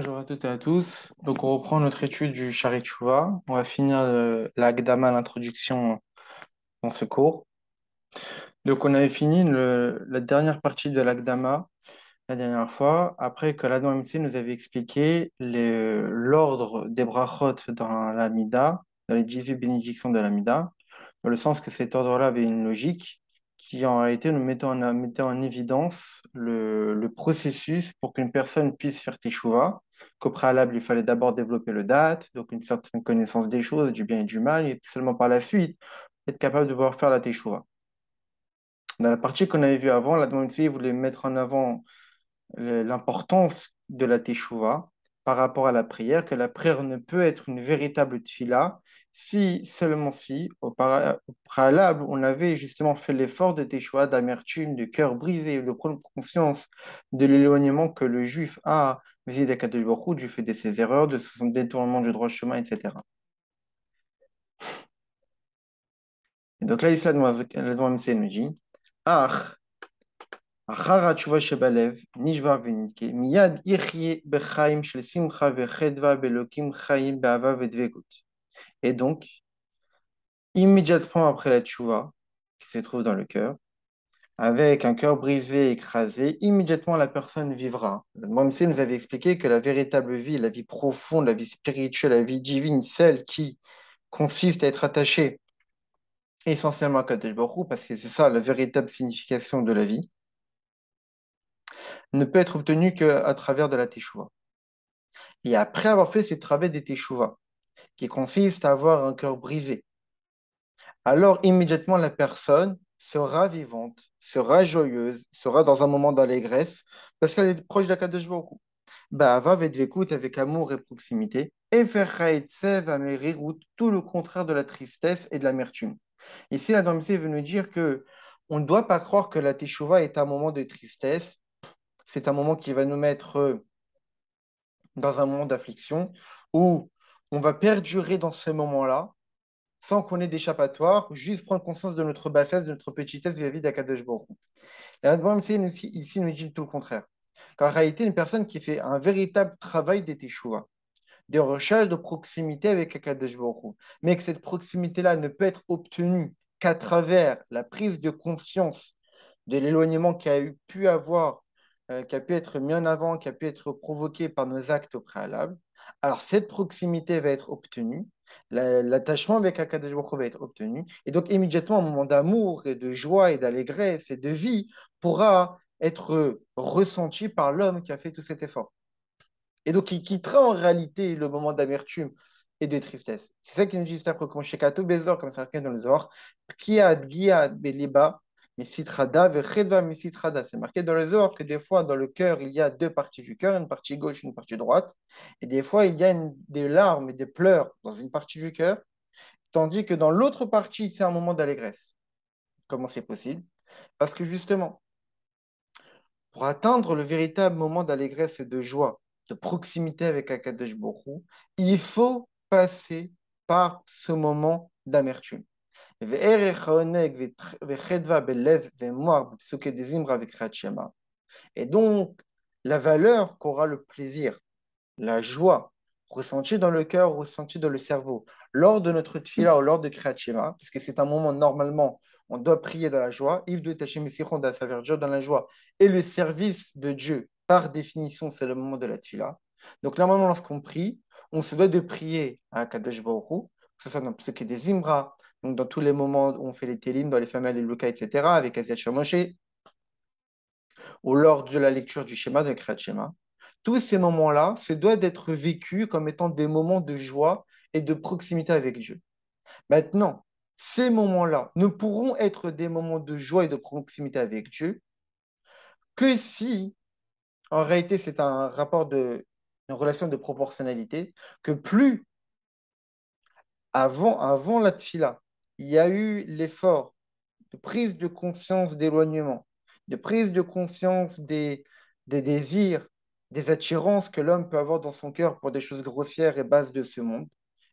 Bonjour à toutes et à tous. Donc, on reprend notre étude du Chuva. On va finir euh, l'Agdama, l'introduction dans ce cours. Donc, on avait fini la dernière partie de l'Agdama la dernière fois, après que l'Adam MC nous avait expliqué euh, l'ordre des brachot dans l'Amida, dans les 18 bénédictions de l'Amida, dans le sens que cet ordre-là avait une logique qui en réalité nous mettait en, évidence le, processus pour qu'une personne puisse faire teshuva, qu'au préalable, il fallait d'abord développer le date, donc une certaine connaissance des choses, du bien et du mal, et seulement par la suite, être capable de pouvoir faire la teshuva. Dans la partie qu'on avait vue avant, la demande voulait mettre en avant l'importance de la teshuva, par rapport à la prière, que la prière ne peut être une véritable tfila si, seulement si, au, préalable, on avait justement fait l'effort de Teshua, d'amertume, de cœur brisé, de prendre conscience de l'éloignement que le juif a vis-à-vis du fait de ses erreurs, de son détournement du droit chemin, etc. Et donc là, l'Islam nous dit, Ah, et donc, immédiatement après la tchouva, qui se trouve dans le cœur, avec un cœur brisé, écrasé, immédiatement la personne vivra. Mamsi nous avait expliqué que la véritable vie, la vie profonde, la vie spirituelle, la vie divine, celle qui consiste à être attachée essentiellement à Kadesh Baruch parce que c'est ça la véritable signification de la vie, ne peut être obtenu qu'à travers de la teshuva. Et après avoir fait ce travail de teshuva, qui consiste à avoir un cœur brisé, alors immédiatement la personne sera vivante, sera joyeuse, sera dans un moment d'allégresse, parce qu'elle est proche de la Kadosh Baruch Bahava vedvekut avec amour et proximité, et sev amerirut, tout le contraire de la tristesse et de l'amertume. Ici, la Torah veut nous dire que on ne doit pas croire que la teshuva est un moment de tristesse c'est un moment qui va nous mettre euh, dans un moment d'affliction où on va perdurer dans ce moment-là sans qu'on ait d'échappatoire, juste prendre conscience de notre bassesse, de notre petitesse vis-à-vis d'Akadosh Baruch. Ici, nous dit tout le contraire. Car en réalité, une personne qui fait un véritable travail des de recherche de proximité avec Akadosh Borou, mais que cette proximité-là ne peut être obtenue qu'à travers la prise de conscience de l'éloignement qu'il a pu avoir euh, qui a pu être mis en avant, qui a pu être provoqué par nos actes au préalable. Alors, cette proximité va être obtenue, l'attachement avec la va être obtenu, et donc immédiatement, un moment d'amour et de joie et d'allégresse et de vie pourra être ressenti par l'homme qui a fait tout cet effort. Et donc, il quittera en réalité le moment d'amertume et de tristesse. C'est ça qui nous dit juste après, comme tout comme ça dans le Zor, qui c'est marqué dans les Zohar que des fois, dans le cœur, il y a deux parties du cœur, une partie gauche, une partie droite. Et des fois, il y a des larmes et des pleurs dans une partie du cœur, tandis que dans l'autre partie, c'est un moment d'allégresse. Comment c'est possible Parce que justement, pour atteindre le véritable moment d'allégresse et de joie, de proximité avec Akadosh Borou, il faut passer par ce moment d'amertume. Et donc, la valeur qu'aura le plaisir, la joie ressentie dans le cœur, ressentie dans le cerveau, lors de notre tfila ou lors de Kriyat Shema, c'est un moment normalement, on doit prier dans la joie, dans la joie, et le service de Dieu, par définition, c'est le moment de la tfila. Donc, normalement, lorsqu'on prie, on se doit de prier à Kadosh Baruch que ce soit dans le des donc dans tous les moments où on fait les télims dans les familles, les Lucas, etc., avec Asiat Shamoshé, ou lors de la lecture du schéma, de Kriat schéma, tous ces moments-là, ce doit être vécu comme étant des moments de joie et de proximité avec Dieu. Maintenant, ces moments-là ne pourront être des moments de joie et de proximité avec Dieu que si, en réalité, c'est un rapport de une relation de proportionnalité, que plus avant, avant la tfila, il y a eu l'effort de prise de conscience d'éloignement, de prise de conscience des, des désirs, des attirances que l'homme peut avoir dans son cœur pour des choses grossières et basses de ce monde.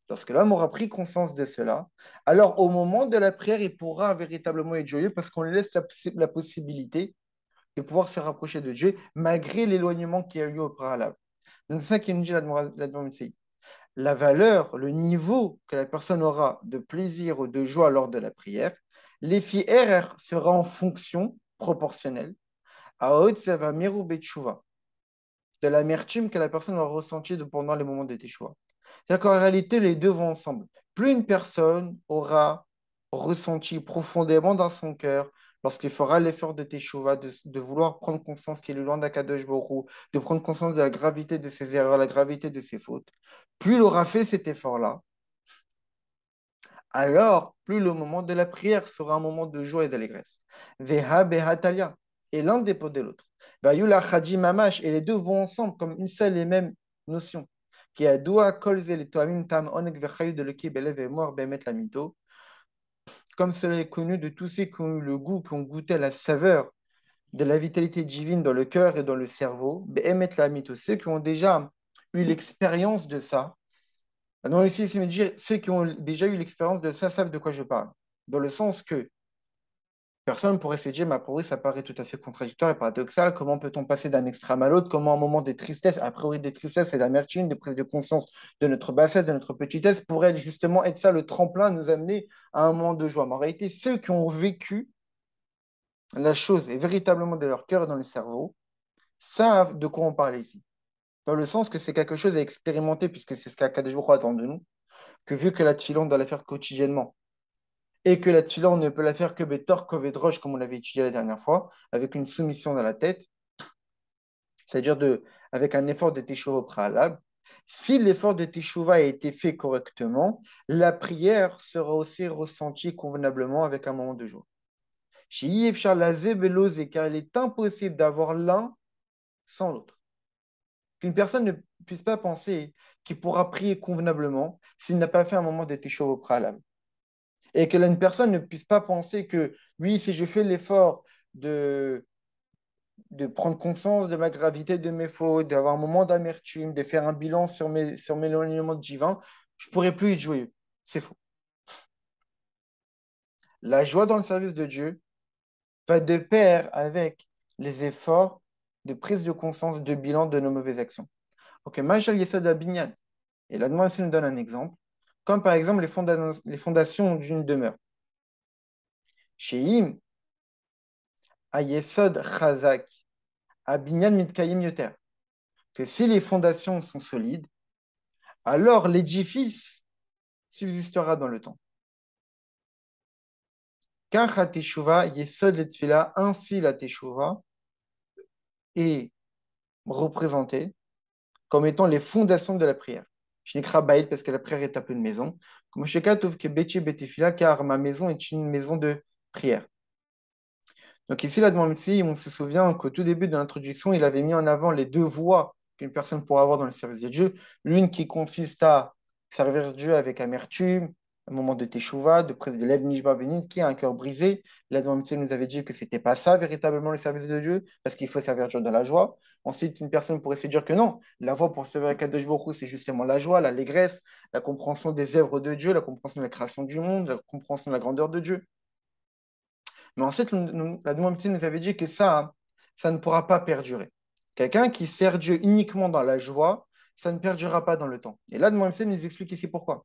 Lorsque l'homme aura pris conscience de cela, alors au moment de la prière, il pourra véritablement être joyeux parce qu'on lui laisse la, possibilité de pouvoir se rapprocher de Dieu malgré l'éloignement qui a eu lieu au préalable. c'est ça qui nous dit la valeur, le niveau que la personne aura de plaisir ou de joie lors de la prière, l'effet RR sera en fonction proportionnelle à de l'amertume que la personne aura ressentie pendant les moments de Teshuva. C'est-à-dire qu'en réalité, les deux vont ensemble. Plus une personne aura ressenti profondément dans son cœur lorsqu'il fera l'effort de Teshuvah, de, vouloir prendre conscience qu'il est loin d'Akadosh Borou, de prendre conscience de la gravité de ses erreurs, la gravité de ses fautes, plus il aura fait cet effort-là, alors plus le moment de la prière sera un moment de joie et d'allégresse. Veha et l'un dépend de l'autre. Vayula Mamash, et les deux vont ensemble comme une seule et même notion. Qui a doua kolze le tam onek vechayud de bemet la comme cela est connu de tous ceux qui ont eu le goût, qui ont goûté la saveur de la vitalité divine dans le cœur et dans le cerveau, la aux ceux qui ont déjà eu l'expérience de ça. Alors ah ici, c'est me dire, ceux qui ont déjà eu l'expérience de ça savent de quoi je parle, dans le sens que Personne pourrait se dire, mais a priori, ça paraît tout à fait contradictoire et paradoxal. Comment peut-on passer d'un extrême à l'autre Comment, un moment de tristesse, a priori de tristesse et d'amertume, de prise de conscience de notre bassesse, de notre petitesse, pourrait justement être ça le tremplin, nous amener à un moment de joie Mais en réalité, ceux qui ont vécu la chose est véritablement de leur cœur dans le cerveau, savent de quoi on parle ici. Dans le sens que c'est quelque chose à expérimenter, puisque c'est ce qu'Akadej attend de nous, que vu que la filante doit la faire quotidiennement, et que la tfila, on ne peut la faire que Kové, Kovedrosh, comme on l'avait étudié la dernière fois, avec une soumission dans la tête, c'est-à-dire de, avec un effort de teshuvah au préalable. Si l'effort de teshuvah a été fait correctement, la prière sera aussi ressentie convenablement avec un moment de joie. Chez Yves Charles car il est impossible d'avoir l'un sans l'autre. Qu'une personne ne puisse pas penser qu'il pourra prier convenablement s'il n'a pas fait un moment de teshuvah au préalable et que une personne ne puisse pas penser que, oui, si je fais l'effort de, de prendre conscience de ma gravité, de mes fautes, d'avoir un moment d'amertume, de faire un bilan sur mes, sur mes éloignements divins, je pourrais plus être joyeux. C'est faux. La joie dans le service de Dieu va de pair avec les efforts de prise de conscience, de bilan de nos mauvaises actions. Ok, Majal Yesod Abinyan, et là, moi, si nous donne un exemple comme par exemple les, fondations d'une demeure. Sheim, Ayesod Chazak, Abinyan Mitkayim Yoter, que si les fondations sont solides, alors l'édifice subsistera dans le temps. Car Yesod Letfila, ainsi la Teshuva est représentée comme étant les fondations de la prière je n'écris parce que la prière est appelée une maison. ma maison est une maison de prière. Donc ici, la demande si on se souvient qu'au tout début de l'introduction, il avait mis en avant les deux voies qu'une personne pourrait avoir dans le service de Dieu. L'une qui consiste à servir Dieu avec amertume, un moment de teshuva, de près de l'Ev Nishba Benin, qui a un cœur brisé. La nous avait dit que ce n'était pas ça véritablement le service de Dieu, parce qu'il faut servir Dieu dans la joie. Ensuite, une personne pourrait se dire que non, la voie pour servir Kadosh Baruch c'est justement la joie, l'allégresse, la compréhension des œuvres de Dieu, la compréhension de la création du monde, la compréhension de la grandeur de Dieu. Mais ensuite, la nous avait dit que ça, hein, ça ne pourra pas perdurer. Quelqu'un qui sert Dieu uniquement dans la joie, ça ne perdurera pas dans le temps. Et là, moi nous explique ici pourquoi.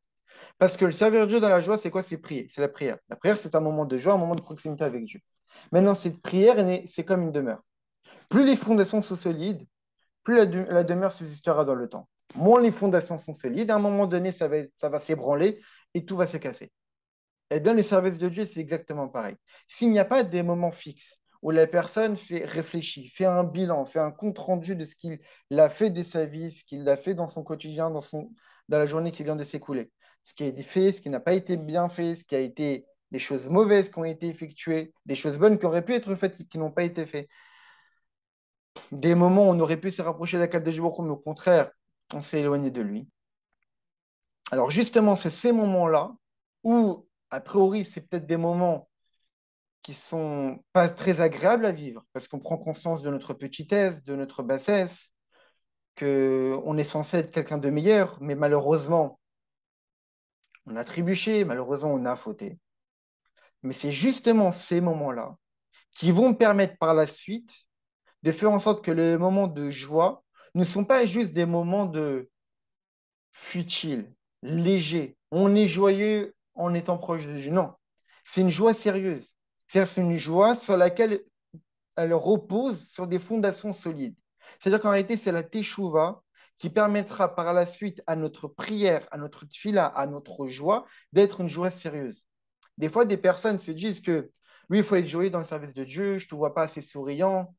Parce que le servir Dieu dans la joie, c'est quoi C'est prier, c'est la prière. La prière, c'est un moment de joie, un moment de proximité avec Dieu. Maintenant, cette prière, c'est comme une demeure. Plus les fondations sont solides, plus la, demeure subsistera dans le temps. Moins les fondations sont solides, à un moment donné, ça va, s'ébranler et tout va se casser. Eh bien, le service de Dieu, c'est exactement pareil. S'il n'y a pas des moments fixes où la personne fait, réfléchit, fait un bilan, fait un compte-rendu de ce qu'il a fait de sa vie, ce qu'il a fait dans son quotidien, dans la journée qui vient de s'écouler, ce qui été fait, ce qui n'a pas été bien fait, ce qui a été des choses mauvaises qui ont été effectuées, des choses bonnes qui auraient pu être faites qui, qui n'ont pas été faites. Des moments où on aurait pu se rapprocher de la de Jibourou, mais au contraire, on s'est éloigné de lui. Alors justement, c'est ces moments-là où, a priori, c'est peut-être des moments qui sont pas très agréables à vivre, parce qu'on prend conscience de notre petitesse, de notre bassesse, qu'on est censé être quelqu'un de meilleur, mais malheureusement, on a trébuché, malheureusement, on a fauté. Mais c'est justement ces moments-là qui vont permettre par la suite de faire en sorte que les moments de joie ne sont pas juste des moments de futile, légers. On est joyeux en étant proche de Dieu. Non, c'est une joie sérieuse. C'est une joie sur laquelle elle repose sur des fondations solides. C'est-à-dire qu'en réalité, c'est la teshuva qui permettra par la suite à notre prière, à notre tfila, à notre joie d'être une joie sérieuse. Des fois, des personnes se disent que lui, il faut être joyeux dans le service de Dieu, je ne te vois pas assez souriant.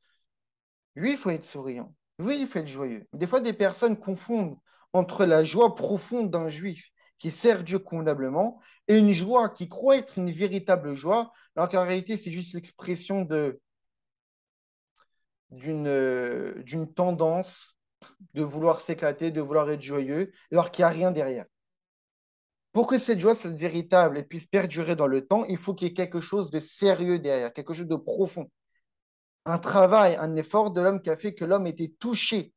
Lui, il faut être souriant. Oui, il faut être joyeux. Des fois, des personnes confondent entre la joie profonde d'un juif qui sert Dieu convenablement et une joie qui croit être une véritable joie, alors qu'en réalité, c'est juste l'expression euh, d'une tendance de vouloir s'éclater, de vouloir être joyeux, alors qu'il n'y a rien derrière. Pour que cette joie soit véritable et puisse perdurer dans le temps, il faut qu'il y ait quelque chose de sérieux derrière, quelque chose de profond. Un travail, un effort de l'homme qui a fait que l'homme était touché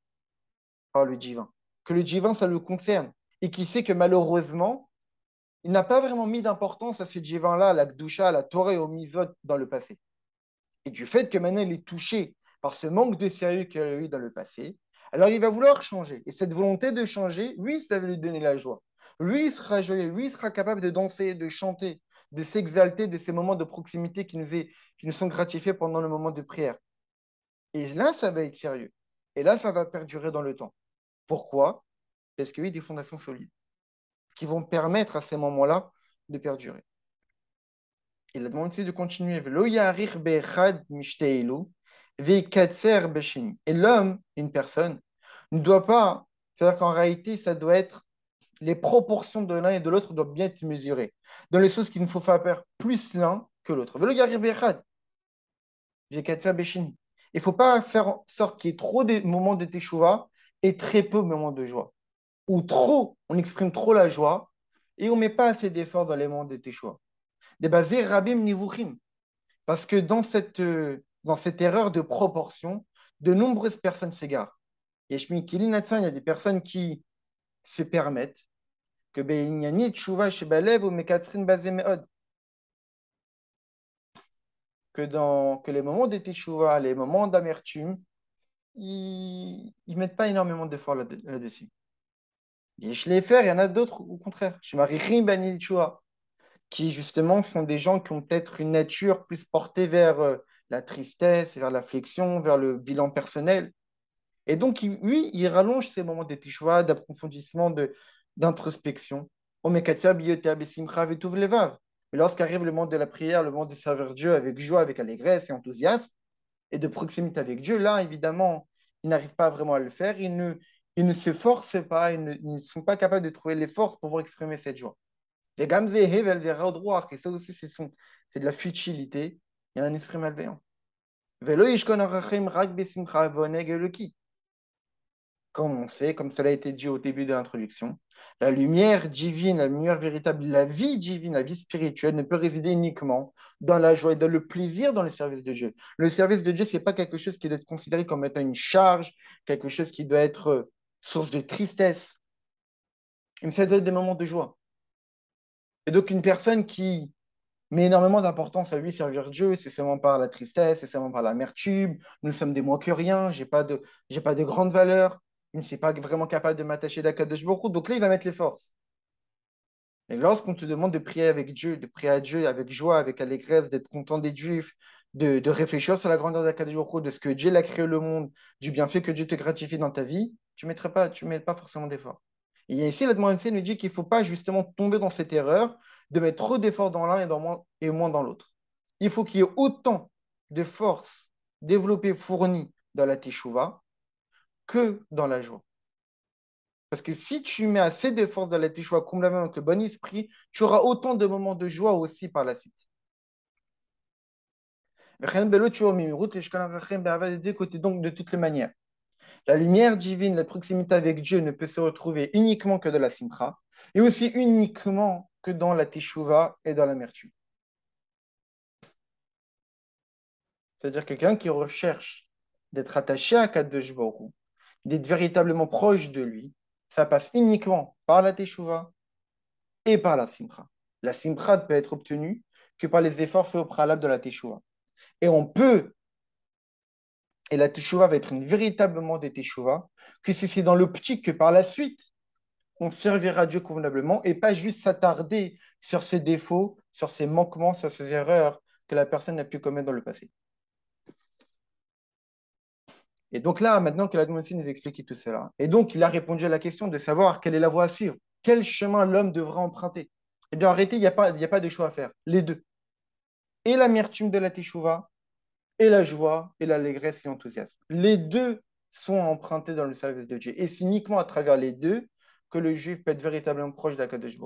par le divin, que le divin, ça le concerne, et qui sait que malheureusement, il n'a pas vraiment mis d'importance à ce divin-là, à la Gdoucha, à la Torah et au Mizot dans le passé. Et du fait que maintenant il est touché par ce manque de sérieux qu'il a eu dans le passé, alors il va vouloir changer. Et cette volonté de changer, lui, ça va lui donner la joie. Lui, il sera joyeux. Lui, il sera capable de danser, de chanter, de s'exalter de ces moments de proximité qui nous, sont gratifiés pendant le moment de prière. Et là, ça va être sérieux. Et là, ça va perdurer dans le temps. Pourquoi Parce qu'il y a des fondations solides qui vont permettre à ces moments-là de perdurer. Il a demandé de continuer. Et l'homme, une personne, ne doit pas. C'est-à-dire qu'en réalité, ça doit être. Les proportions de l'un et de l'autre doivent bien être mesurées. Dans les choses qu'il ne faut pas faire plus l'un que l'autre. Il ne faut pas faire en sorte qu'il y ait trop de moments de teshuva et très peu de moments de joie. Ou trop, on exprime trop la joie et on ne met pas assez d'efforts dans les moments de teshuva. Débasé rabim Parce que dans cette, euh, dans cette erreur de proportion, de nombreuses personnes s'égarent il y a des personnes qui se permettent que ben, Que, dans, que les moments de les moments d'amertume, ils ne mettent pas énormément d'efforts là-dessus. Et je les fais. il y en a d'autres au contraire. Je marie Bani qui justement sont des gens qui ont peut-être une nature plus portée vers euh, la tristesse, vers l'affliction, vers le bilan personnel. Et donc, oui, il rallonge ces moments de tishwa, d'approfondissement, d'introspection. Mais lorsqu'arrive le moment de la prière, le moment de servir Dieu avec joie, avec allégresse et enthousiasme, et de proximité avec Dieu, là, évidemment, il n'arrive pas vraiment à le faire, ils ne, il ne se forcent pas, ils ne, sont pas capables de trouver les forces pour pouvoir exprimer cette joie. Et ça aussi, c'est de la futilité Il y a un esprit malveillant comme on sait, comme cela a été dit au début de l'introduction, la lumière divine, la lumière véritable, la vie divine, la vie spirituelle ne peut résider uniquement dans la joie et dans le plaisir dans le service de Dieu. Le service de Dieu, ce n'est pas quelque chose qui doit être considéré comme étant une charge, quelque chose qui doit être euh, source de tristesse, mais ça doit être des moments de joie. Et donc une personne qui met énormément d'importance à lui servir Dieu, c'est seulement par la tristesse, c'est seulement par l'amertume, nous sommes des moins que rien, j'ai pas de, j'ai pas de grande valeur, il ne s'est pas vraiment capable de m'attacher d'Akadosh Baruch donc là, il va mettre les forces. Et lorsqu'on te demande de prier avec Dieu, de prier à Dieu avec joie, avec allégresse, d'être content des Juifs, de, réfléchir sur la grandeur d'Akadosh de ce que Dieu a créé le monde, du bienfait que Dieu te gratifie dans ta vie, tu ne pas, tu mets pas forcément d'efforts. Et ici, la demande nous dit qu'il ne faut pas justement tomber dans cette erreur de mettre trop d'efforts dans l'un et, moins, dans l'autre. Il faut qu'il y ait autant de forces développées, fournies dans la Teshuvah, que dans la joie. Parce que si tu mets assez de force dans la teshuvah, comme la main avec le bon esprit, tu auras autant de moments de joie aussi par la suite. donc de toutes les manières. La lumière divine, la proximité avec Dieu ne peut se retrouver uniquement que dans la simcha, et aussi uniquement que dans la teshuvah et dans l'amertume. C'est-à-dire que quelqu'un qui recherche d'être attaché à Kadosh Baruch d'être véritablement proche de lui, ça passe uniquement par la teshuva et par la simcha. La simcha ne peut être obtenue que par les efforts faits au préalable de la teshuva. Et on peut, et la Teshuvah va être une, véritablement des Teshuvah, que si c'est dans l'optique que par la suite, on servira Dieu convenablement et pas juste s'attarder sur ses défauts, sur ses manquements, sur ses erreurs que la personne a pu commettre dans le passé. Et donc là, maintenant que la nous explique tout cela, et donc il a répondu à la question de savoir quelle est la voie à suivre, quel chemin l'homme devra emprunter. Et eh bien arrêtez, il n'y a, pas, de choix à faire, les deux. Et l'amertume de la teshuva, et la joie, et l'allégresse et l'enthousiasme. Les deux sont empruntés dans le service de Dieu. Et c'est uniquement à travers les deux que le juif peut être véritablement proche d'Akadosh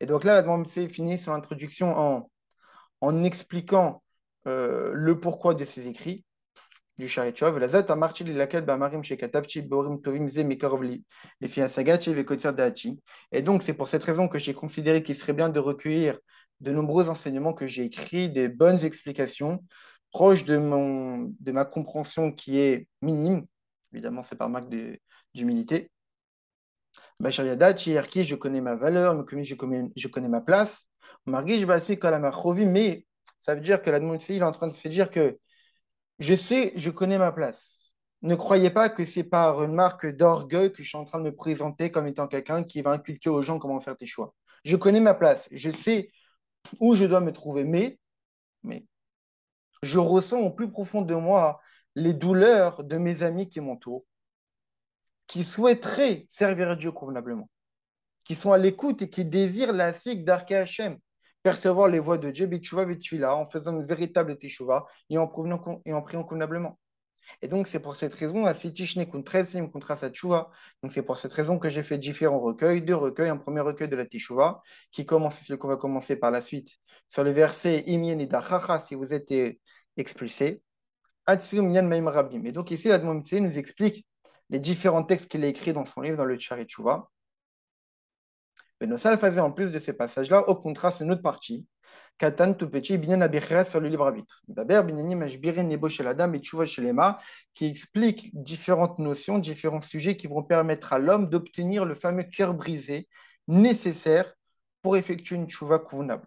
Et donc là, la finit son introduction en, expliquant euh, le pourquoi de ses écrits du hein, bah, marim borim tovim ze Les filles Et donc, c'est pour cette raison que j'ai considéré qu'il serait bien de recueillir de nombreux enseignements que j'ai écrits, des bonnes explications, proches de, mon, de ma compréhension qui est minime. Évidemment, c'est par marque d'humilité. Yadachi, bah, je connais ma valeur, je connais, je connais ma place. mais ça veut dire que la il est en train de se dire que je sais, je connais ma place. Ne croyez pas que c'est par une marque d'orgueil que je suis en train de me présenter comme étant quelqu'un qui va inculquer aux gens comment faire tes choix. Je connais ma place, je sais où je dois me trouver, mais, mais je ressens au plus profond de moi les douleurs de mes amis qui m'entourent, qui souhaiteraient servir Dieu convenablement, qui sont à l'écoute et qui désirent la sigle d'Arke percevoir les voies de Dieu, là en faisant une véritable teshuva et en, provenant, et en priant convenablement. Et donc, c'est pour cette raison, à contre Donc, c'est pour cette raison que j'ai fait différents recueils, deux recueils. Un premier recueil de la teshuva, qui commence, c'est celui qu'on va commencer par la suite, sur le verset Imien et si vous êtes euh, expulsé. Et donc, ici, la demande nous explique les différents textes qu'il a écrits dans son livre, dans le Tchari Tshuva. Benoît faisait en plus de ces passages là au contraire, c'est une autre partie. Katan tout petit, bien sur le libre arbitre. D'abord, binyanim Mashbirin Nebo chez et Tchouva chez l'Ema, qui explique différentes notions, différents sujets qui vont permettre à l'homme d'obtenir le fameux cœur brisé nécessaire pour effectuer une Tchouva convenable.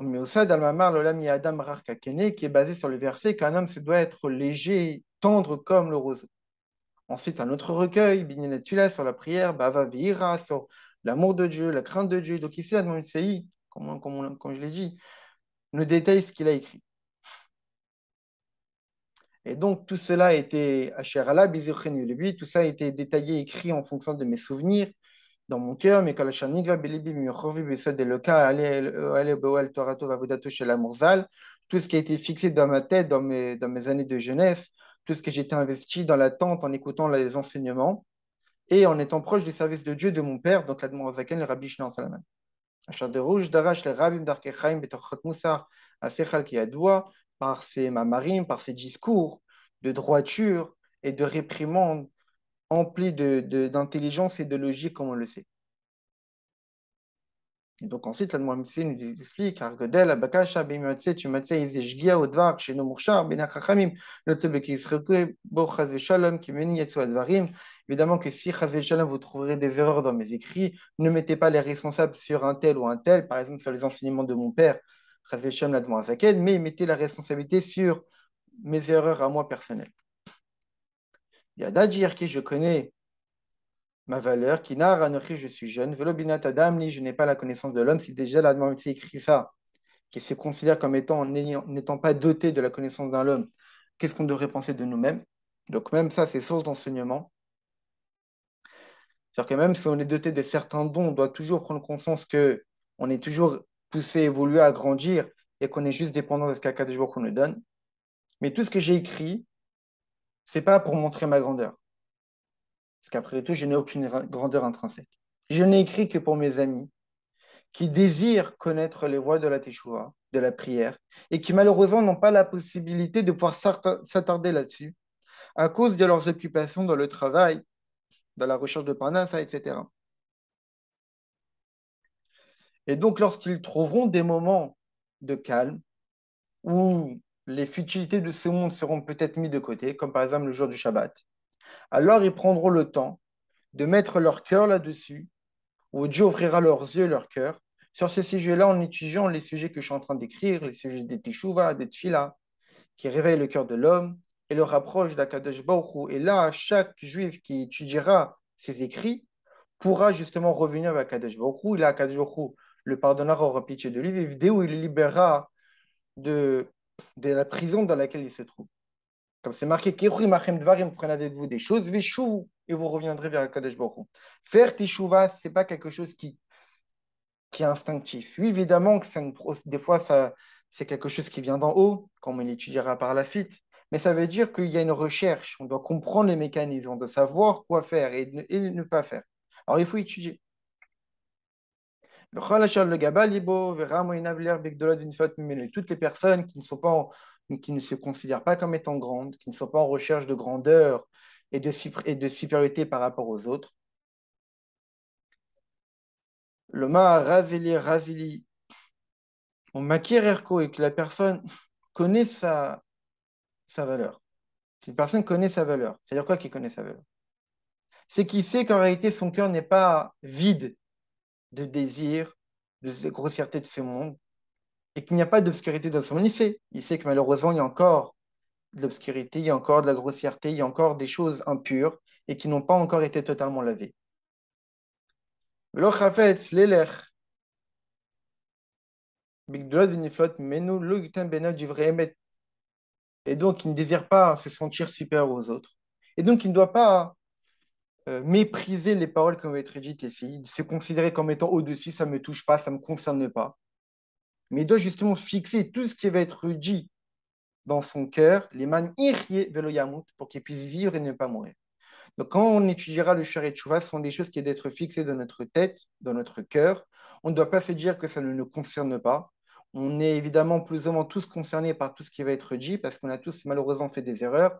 Mais au sein d'Almamar, l'Olam Adam Rar qui est basé sur le verset qu'un homme se doit être léger, tendre comme le roseau. Ensuite, un autre recueil, Bininatula, sur la prière, Bava sur l'amour de Dieu, la crainte de Dieu. Donc ici, comme, comme, je l'ai dit, nous détaille ce qu'il a écrit. Et donc, tout cela a été, lui, tout ça a été détaillé, écrit en fonction de mes souvenirs, dans mon cœur, mais tout ce qui a été fixé dans ma tête, dans mes, dans mes années de jeunesse, de ce que j'étais investi dans l'attente, en écoutant les enseignements et en étant proche du service de Dieu de mon père, donc l'Admor Zaken, le Rabbi Shnan Salaman. Par ses mamarim, par ses discours de droiture et de réprimande, emplis d'intelligence de, et de logique, comme on le sait. Et donc ensuite, l'Anmoua Mitzé nous explique, Argodel, Abakasha, Bimatse, tu matse, Izeshgia, Odvar, Cheno Mourchar, Benachachamim, le table qui se Bo Chazve Shalom, qui Yetsu Advarim. Évidemment que si Chazve vous trouverez des erreurs dans mes écrits, ne mettez pas les responsables sur un tel ou un tel, par exemple sur les enseignements de mon père, Chazve Shalom, l'Admoua Zaken, mais mettez la responsabilité sur mes erreurs à moi personnelles. Il y a Dajir qui je connais, ma valeur, qui n'a je suis jeune, Velobinat Adam, je n'ai pas la connaissance de l'homme. Si déjà la écrit ça, qui se considère comme étant n'étant pas doté de la connaissance d'un homme, qu'est-ce qu'on devrait penser de nous-mêmes Donc même ça, c'est source d'enseignement. C'est-à-dire que même si on est doté de certains dons, on doit toujours prendre conscience que on est toujours poussé, évolué, à grandir et qu'on est juste dépendant de ce qu'à jours qu'on nous donne. Mais tout ce que j'ai écrit, c'est pas pour montrer ma grandeur. Parce qu'après tout, je n'ai aucune grandeur intrinsèque. Je n'ai écrit que pour mes amis qui désirent connaître les voies de la Teshuvah, de la prière, et qui malheureusement n'ont pas la possibilité de pouvoir s'attarder là-dessus à cause de leurs occupations dans le travail, dans la recherche de Parnassa, etc. Et donc, lorsqu'ils trouveront des moments de calme où les futilités de ce monde seront peut-être mises de côté, comme par exemple le jour du Shabbat, alors ils prendront le temps de mettre leur cœur là-dessus, où Dieu ouvrira leurs yeux et leur cœur sur ces sujets-là en étudiant les sujets que je suis en train d'écrire, les sujets des teshuva, des tfila, qui réveillent le cœur de l'homme et le rapprochent d'Akadosh Et là, chaque juif qui étudiera ces écrits pourra justement revenir vers Akadosh Baruch Et là, Akadosh le pardonnera, aura pitié de lui, et il le libérera de la prison dans laquelle il se trouve. Comme c'est marqué, Dvarim, prenez avec vous des choses, vous et vous reviendrez vers Kadesh Baruch. Faire Teshuva, ce n'est pas quelque chose qui, qui est instinctif. Oui, évidemment que des fois, ça, c'est quelque chose qui vient d'en haut, comme on l'étudiera par la suite. Mais ça veut dire qu'il y a une recherche, on doit comprendre les mécanismes, on doit savoir quoi faire et ne, et ne pas faire. Alors il faut étudier. Toutes les personnes qui ne sont pas qui ne se considèrent pas comme étant grandes, qui ne sont pas en recherche de grandeur et de, supériorité par rapport aux autres. Le Ma razili razili, on erko et que la personne connaît sa, valeur. Si une personne connaît sa valeur, c'est-à-dire quoi qu'il connaît sa valeur C'est qu'il sait qu'en réalité son cœur n'est pas vide de désir, de grossièreté de ce monde, et qu'il n'y a pas d'obscurité dans son lycée. Il sait que malheureusement, il y a encore de l'obscurité, il y a encore de la grossièreté, il y a encore des choses impures et qui n'ont pas encore été totalement lavées. Et donc, il ne désire pas se sentir supérieur aux autres. Et donc, il ne doit pas euh, mépriser les paroles qui vont être dites ici, se considérer comme étant au-dessus, ça ne me touche pas, ça ne me concerne pas mais il doit justement fixer tout ce qui va être dit dans son cœur, irie velo veloyamut, pour qu'il puisse vivre et ne pas mourir. Donc, quand on étudiera le char de chouva, ce sont des choses qui doivent être fixées dans notre tête, dans notre cœur. On ne doit pas se dire que ça ne nous concerne pas. On est évidemment plus ou moins tous concernés par tout ce qui va être dit, parce qu'on a tous malheureusement fait des erreurs.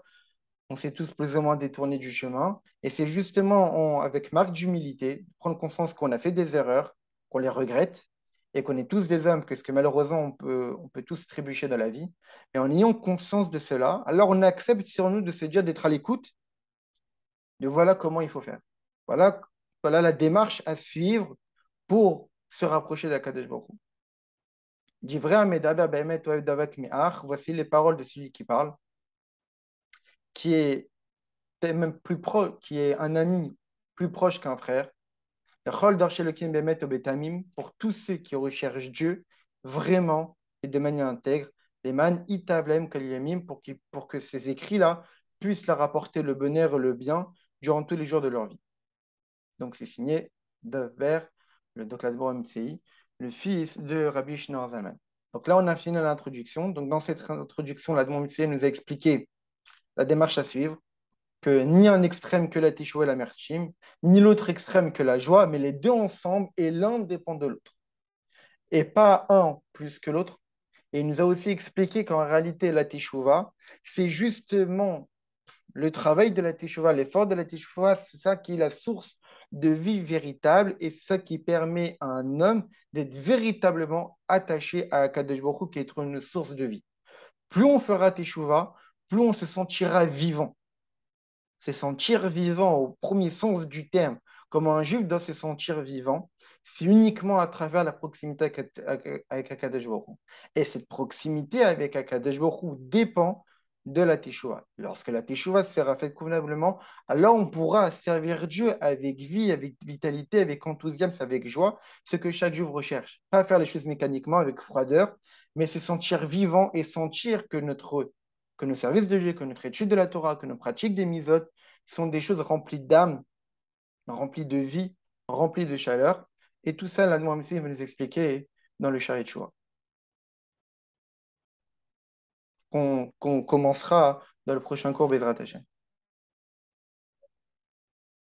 On s'est tous plus ou moins détournés du chemin. Et c'est justement avec marque d'humilité, prendre conscience qu'on a fait des erreurs, qu'on les regrette, et qu'on est tous des hommes, ce que malheureusement, on peut, on peut tous trébucher dans la vie, mais en ayant conscience de cela, alors on accepte sur nous de se dire d'être à l'écoute, de voilà comment il faut faire. Voilà, voilà la démarche à suivre pour se rapprocher d'Akadosh Baruch hein, voici les paroles de celui qui parle, qui est même plus qui est un ami plus proche qu'un frère, pour tous ceux qui recherchent Dieu vraiment et de manière intègre, les man itavlem pour, pour que ces écrits-là puissent leur apporter le bonheur et le bien durant tous les jours de leur vie. Donc c'est signé Dovber, le le fils de Rabbi Shneur Zalman. Donc là, on a fini l'introduction. Donc dans cette introduction, la demande nous a expliqué la démarche à suivre, que ni un extrême que la teshuva et la merchim, ni l'autre extrême que la joie, mais les deux ensemble et l'un dépend de l'autre. Et pas un plus que l'autre. Et il nous a aussi expliqué qu'en réalité, la teshuva, c'est justement le travail de la teshuva, l'effort de la teshuva, c'est ça qui est la source de vie véritable et c'est ça qui permet à un homme d'être véritablement attaché à Kadesh Baruch qui est une source de vie. Plus on fera teshuva, plus on se sentira vivant se sentir vivant au premier sens du terme, comment un juif doit se sentir vivant, c'est uniquement à travers la proximité avec Akadej Et cette proximité avec Akadej dépend de la Teshuvah. Lorsque la Teshuvah sera faite convenablement, alors on pourra servir Dieu avec vie, avec vitalité, avec enthousiasme, avec joie, ce que chaque juif recherche. Pas faire les choses mécaniquement, avec froideur, mais se sentir vivant et sentir que notre que nos services de Dieu, que notre étude de la Torah, que nos pratiques des misotes sont des choses remplies d'âme, remplies de vie, remplies de chaleur. Et tout ça, l'Admour Messie va nous expliquer dans le Shari Qu'on commencera dans le prochain cours Bezrat